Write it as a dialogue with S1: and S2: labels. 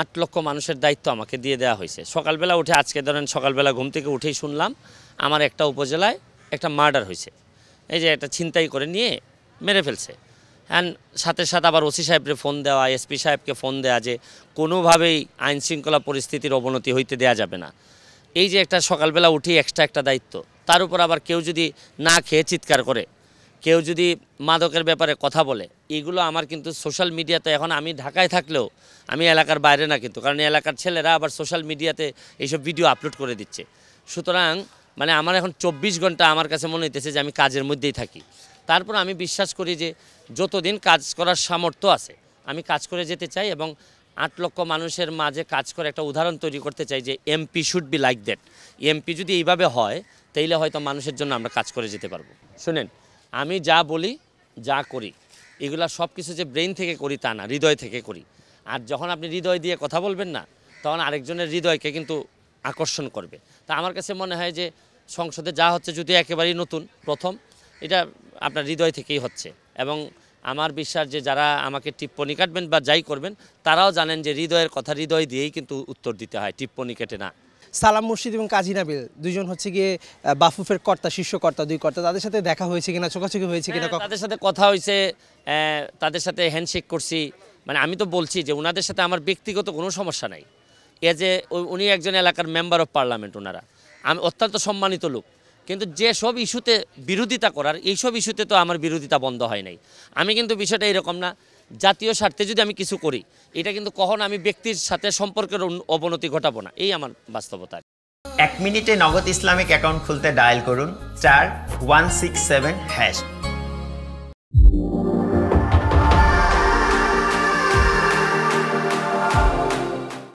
S1: আট লক্ষ মানুষের দায়িত্ব আমাকে দিয়ে দেওয়া হয়েছে সকালবেলা উঠে আজকে ধরেন সকালবেলা ঘুম থেকে উঠেই শুনলাম আমার একটা উপজেলায় একটা মার্ডার হয়েছে এই যে একটা ছিনতাই করে নিয়ে মেরে ফেলছে অ্যান্ড সাথে সাথে আবার ওসি সাহেবকে ফোন দেওয়া এসপি সাহেবকে ফোন দেওয়া যে কোনোভাবেই আইন শৃঙ্খলা পরিস্থিতির অবনতি হইতে দেয়া যাবে না এই যে একটা সকালবেলা উঠি এক্সট্রা একটা দায়িত্ব তার উপর আবার কেউ যদি না খেয়ে চিৎকার করে কেউ যদি মাদকের ব্যাপারে কথা বলে এগুলো আমার কিন্তু সোশ্যাল মিডিয়াতে এখন আমি ঢাকায় থাকলেও আমি এলাকার বাইরে না কিন্তু কারণ এলাকার ছেলেরা আবার সোশ্যাল মিডিয়াতে এইসব ভিডিও আপলোড করে দিচ্ছে সুতরাং মানে আমার এখন চব্বিশ ঘন্টা আমার কাছে মনে হইতেছে যে আমি কাজের মধ্যেই থাকি তারপর আমি বিশ্বাস করি যে যতদিন কাজ করার সামর্থ্য আছে আমি কাজ করে যেতে চাই এবং আট লক্ষ মানুষের মাঝে কাজ করে একটা উদাহরণ তৈরি করতে চাই যে MP should be like that MP যদি এইভাবে হয় তাইলে হয়তো মানুষের জন্য আমরা কাজ করে যেতে পারবো শুনেন আমি যা বলি যা করি এগুলা সব কিছু যে ব্রেন থেকে করি তা না হৃদয় থেকে করি আর যখন আপনি হৃদয় দিয়ে কথা বলবেন না তখন আরেকজনের হৃদয়কে কিন্তু আকর্ষণ করবে তা আমার কাছে মনে হয় যে সংসদে যা হচ্ছে যদি একেবারেই নতুন প্রথম এটা আপনার হৃদয় থেকেই হচ্ছে এবং আমার বিশ্বাস যে যারা আমাকে টিপ্পনী কাটবেন বা যাই করবেন তারাও জানেন যে হৃদয়ের কথা হৃদয় দিয়েই কিন্তু উত্তর দিতে হয় টিপ্পনী কেটে না সালাম মুর্শিদ এবং কাজী নাবিল দুজন হচ্ছে গিয়ে বাফুফের কর্তা শিষ্যকর্তা দুই কর্তা তাদের সাথে দেখা হয়েছে কিনা চোখাচোখি হয়েছে কিনা হ্যাঁ, তাদের সাথে কথা হয়েছে তাদের সাথে হ্যান্ডশেক করছি মানে আমি তো বলছি যে ওনাদের সাথে আমার ব্যক্তিগত কোনো সমস্যা নাই এ যে উনি একজন এলাকার মেম্বার অফ পার্লামেন্ট ওনারা আমি অত্যন্ত সম্মানিত লোক কিন্তু যে সব ইস্যুতে বিরোধিতা করার এইসব ইস্যুতে তো আমার বিরোধিতা বন্ধ হয় নাই আমি কিন্তু বিষয়টা এরকম না জাতীয় স্বার্থে যদি আমি কিছু করি এটা কিন্তু কখন আমি ব্যক্তির সাথে সম্পর্কের অবনতি ঘটাবো না এই আমার বাস্তবতা এক মিনিটে নগদ ইসলামিক অ্যাকাউন্ট খুলতে ডায়াল করুন চার ওয়ান সিক্স সেভেন হ্যাশ